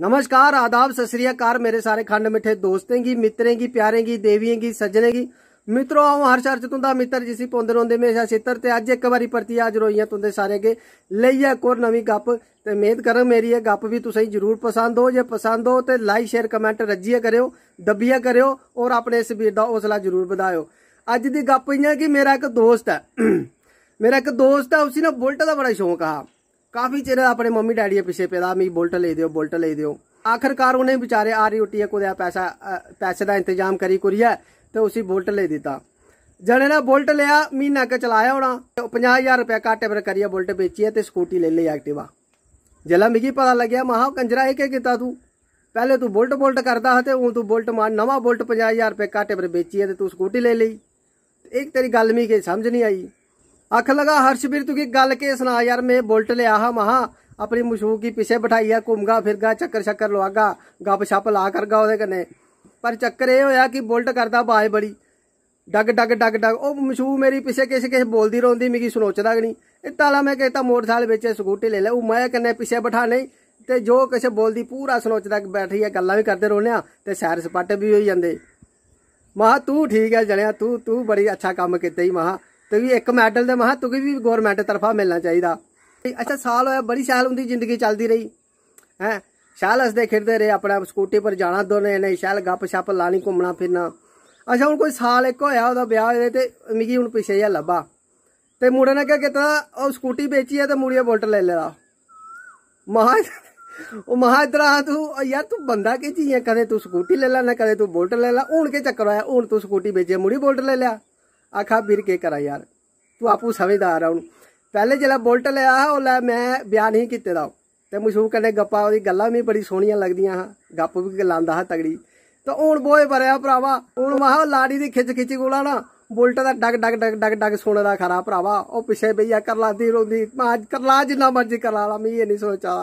नमस्कार आदाब सत श्रीकार मेरे सारे ਖੰਡ ਮਿੱਠੇ ਦੋਸਤਾਂ ਕੀ ਮਿੱਤਰਾਂ ਕੀ ਪਿਆਰੇ ਕੀ ਦੇਵੀਆਂ ਕੀ ਸੱਜਣੇ ਕੀ ਮਿੱਤਰੋ ਆਉਂ ਹਰ ਚਰਚ ਤੁੰਦਾ ਮਿੱਤਰ ਜਿਸੀ ਪੌਂਦੇ ਰੋਂਦੇ ਮੇਸ਼ਾ ਛੇਤਰ ਤੇ ਅੱਜ ਇੱਕ ਵਾਰੀ ਪਰਤੀ ਆਜ ਰੋਈਆਂ ਤੁੰਦੇ ਸਾਰੇ ਕੇ ਲਈਆ ਕੋਰ ਨਵੀਂ ਗੱਪ ਤੇ ਉਮੀਦ ਕਰਾਂ ਮੇਰੀ ਇਹ ਗੱਪ ਵੀ ਤੁਸੀਂ ਜਰੂਰ ਪਸੰਦ ਹੋ ਜੇ ਪਸੰਦ ਹੋ ਤੇ ਲਾਈਕ ਸ਼ੇਅਰ ਕਮੈਂਟ ਰੱਜੀਆ ਕਰਿਓ ਦਬੀਆ ਕਰਿਓ ਔਰ ਆਪਣੇ ਇਸ ਵੀਰ ਦਾ ਹੌਸਲਾ ਜਰੂਰ ਵਧਾਇਓ ਅੱਜ ਦੀ ਗੱਪ ਇਹ ਹੈ ਕਿ ਮੇਰਾ ਇੱਕ ਦੋਸਤ ਹੈ ਮੇਰਾ ਇੱਕ ਦੋਸਤ ਹੈ ਨੇ ਬੁਲਟ ਦਾ ਬੜਾ ਸ਼ੌਂਕ ਆ ਕਾਫੀ ਚਿਰ ਆਪਣੇ ਮੰਮੀ ਡੈਡੀ ਦੇ ਪਿੱਛੇ ਪਿਆ ਮੀ ਬੁਲਟ ਲੈ ਦਿਓ ਬੁਲਟ ਲੈ ਦਿਓ ਆਖਰਕਾਰ ਉਹਨੇ ਵਿਚਾਰੇ ਆ ਰਹੀ ਉਟੀਆਂ ਕੋ ਦਾ ਪੈਸਾ ਪੈਸੇ ਦਾ ਇੰਤਜ਼ਾਮ ਕਰੀ ਕੁਰੀਆ ਤੇ ਉਸੇ ਬੁਲਟ ਲੈ ਦਿੱਤਾ ਜਣੇ ਨੇ ਬੁਲਟ ਲਿਆ ਮਹੀਨਾ ਕ ਚਲਾਇਆ ਹੋਣਾ 50000 ਰੁਪਏ ਕਾਟੇ ਪਰ ਕਰੀਆ ਬੁਲਟ ਵੇਚੀ ਤੇ ਸਕੂਟੀ ਲੈ ਲਈ ਐਕਟਿਵਾ ਜਲਾ ਮਿਗੀ ਪਤਾ ਲੱਗਿਆ ਮਹਾ ਕੰਜਰਾ ਇਹ ਕੀ ਕੀਤਾ ਤੂੰ ਪਹਿਲੇ ਤੂੰ ਬੁਲਟ ਬੁਲਟ ਕਰਦਾ ਤੇ ਉਹ ਤੂੰ ਬੁਲਟ ਮਾਰ ਨਵਾਂ ਬੁਲਟ 50000 ਰੁਪਏ ਕਾਟੇ ਪਰ ਵੇਚੀ ਤੇ ਤੂੰ ਸਕੂਟੀ ਲੈ ਲਈ ਇੱਕ ਤੇਰੀ ਗੱਲ ਮੀ ਕੇ ਸਮਝ ਨਹੀਂ ਆਈ ਅੱਖ ਲਗਾ हर्षवीर तू ਗੱਲ ਕੇ के ਯਾਰ ਮੈਂ ਬੁਲਟ ਲਿਆ ਹਾਂ ਮਹਾ ਆਪਣੀ अपनी मशहूर की पिछे बिठाइया ਘੁੰਮਗਾ ਫਿਰਗਾ ਚੱਕਰ शक्कर ਲਵਾਗਾ ਗੱਪ ਛੱਪ ਲਾ ਕਰਗਾ ਉਹਦੇ ਕੰਨੇ ਪਰ ਚੱਕਰ ਇਹ ਹੋਇਆ ਕਿ ਬੁਲਟ ਕਰਦਾ बाज ਬੜੀ ਡਗ ਡਗ ਡਗ ਡਗ ਉਹ ਮਸ਼ੂਕ ਮੇਰੀ ਪਿੱਛੇ ਕਿਸੇ ਕਿਸੇ ਬੋਲਦੀ ਰੋਂਦੀ ਮਿਗੀ ਸੁਣੋਚਦਾ ਨਹੀਂ ਇਹ ਤਾਲਾ ਮੈਂ ਕਹਿੰਦਾ ਮੋਟਰਸਾਈਕਲ ਵਿੱਚ ਸਕੂਟੀ ਲੈ ਲੈ ਉਹ ਮੈਂ ਕੰਨੇ ਪਿੱਛੇ ਬਿਠਾ ਨਹੀਂ ਤੇ ਜੋ ਕਿਸੇ ਬੋਲਦੀ ਪੂਰਾ ਸੁਣੋਚਦਾ ਕਿ ਬੈਠੀ ਆ ਗੱਲਾਂ ਵੀ ਕਰਦੇ ਰੋਨੇ ਆ ਤੇ ਸੈਰ ਸਪਾਟੇ ਵੀ ਹੋਈ ਜਾਂਦੇ ਮਹਾ ਤੂੰ ਠੀਕ ਹੈ ਜਣਿਆ ਤੂੰ ਤੂੰ ਬੜੀ ਅੱਛਾ ਕੰਮ ਕੀਤਾ ਹੀ ਮਹਾ ਤੇ ਵੀ ਇੱਕ ਮੈਡਲ ਦੇ ਮਹਾ ਤੁਗੀ ਵੀ ਗਵਰਨਮੈਂਟ ਤਰਫਾ ਮਿਲਣਾ ਚਾਹੀਦਾ ਅੱਛਾ ਸਾਲ ਹੋਇਆ ਬੜੀ ਸਾਲ ਹੁੰਦੀ ਜ਼ਿੰਦਗੀ ਚੱਲਦੀ ਰਹੀ ਹੈ ਸ਼ਾਲ ਹੱਸਦੇ ਖਿਰਦੇ ਰਹੇ ਆਪਣਾ ਸਕੂਟੀ ਪਰ ਜਾਣਾ ਦੋਨੇ ਨੇ ਸ਼ਾਲ ਗੱਪ ਛੱਪ ਲਾਣੀ ਘੁੰਮਣਾ ਫਿਰਨਾ ਅੱਛਾ ਹੁਣ ਕੋਈ ਸਾਲ ਇੱਕ ਹੋਇਆ ਉਹਦਾ ਵਿਆਹ ਹੋਇਆ ਤੇ ਮਿਗੀ ਹੁਣ ਪਿੱਛੇ ਜਾ ਲੱਭਾ ਤੇ ਮੁੰਡੇ ਨੇ ਕਿਹਾ ਕਿਤਾ ਉਹ ਸਕੂਟੀ ਵੇਚੀ ਆ ਤੇ ਮੁੜੀਆ ਬੁਲਟ ਲੈ ਲੈਦਾ ਮਹਾ ਉਹ ਮਹਾਦਰਾ ਤੂੰ ਯਾਰ ਤੂੰ ਬੰਦਾ ਕੀ ਜੀ ਕਦੇ ਤੂੰ ਸਕੂਟੀ ਲੈ ਲੈ ਨਾ ਕਦੇ ਤੂੰ ਬੁਲਟ ਲੈ ਲੈ ਹੁਣ ਕੇ ਚੱਕਰ ਆਇਆ ਹੁਣ ਤੂੰ ਸਕੂਟੀ ਵੇਚੇ ਮੁੜੀ ਬੁਲਟ ਲੈ ਲਿਆ ਆਖਾ ਵੀਰ ਕੇ ਕਰਾ ਯਾਰ ਤੂੰ ਆਪੂ ਸਮਝਦਾਰ ਆ ਹੁਣ ਪਹਿਲੇ ਜਿਹੜਾ ਬੋਲਟ ਲਿਆ ਉਹ ਲੈ ਮੈਂ ਬਿਆਨ ਨਹੀਂ ਕੀਤੇ ਦਾ ਤੇ ਮਸ਼ੂਕ ਕਹਿੰਦੇ ਗੱਪਾਂ ਉਹਦੀ ਗੱਲਾਂ ਵੀ ਬੜੀ ਸੋਹਣੀਆਂ ਲੱਗਦੀਆਂ ਹਾਂ ਗੱਪ ਵੀ ਲਾਂਦਾ ਹਾਂ ਤਗੜੀ ਤਾਂ ਹੁਣ ਬੋਏ ਭਰਿਆ ਭਰਾਵਾ ਹੁਣ ਮਾਹ ਲਾੜੀ ਦੀ ਖਿੱਚ ਖਿੱਚ ਗੋਲਾ ਨਾ ਬੁਲਟ ਦਾ ਡਗ ਡਗ ਡਗ ਡਗ ਡਗ ਸੋਨੇ ਦਾ ਖਰਾ ਭਰਾਵਾ ਉਹ ਪਿੱਛੇ ਬਈਆ ਲਾਦੀ ਰੋਂਦੀ ਕਰ ਲਾ ਜਿੰਨਾ ਮਰਜ਼ੀ ਲਾ ਮੈਂ ਇਹ ਨਹੀਂ ਸੋਚਾ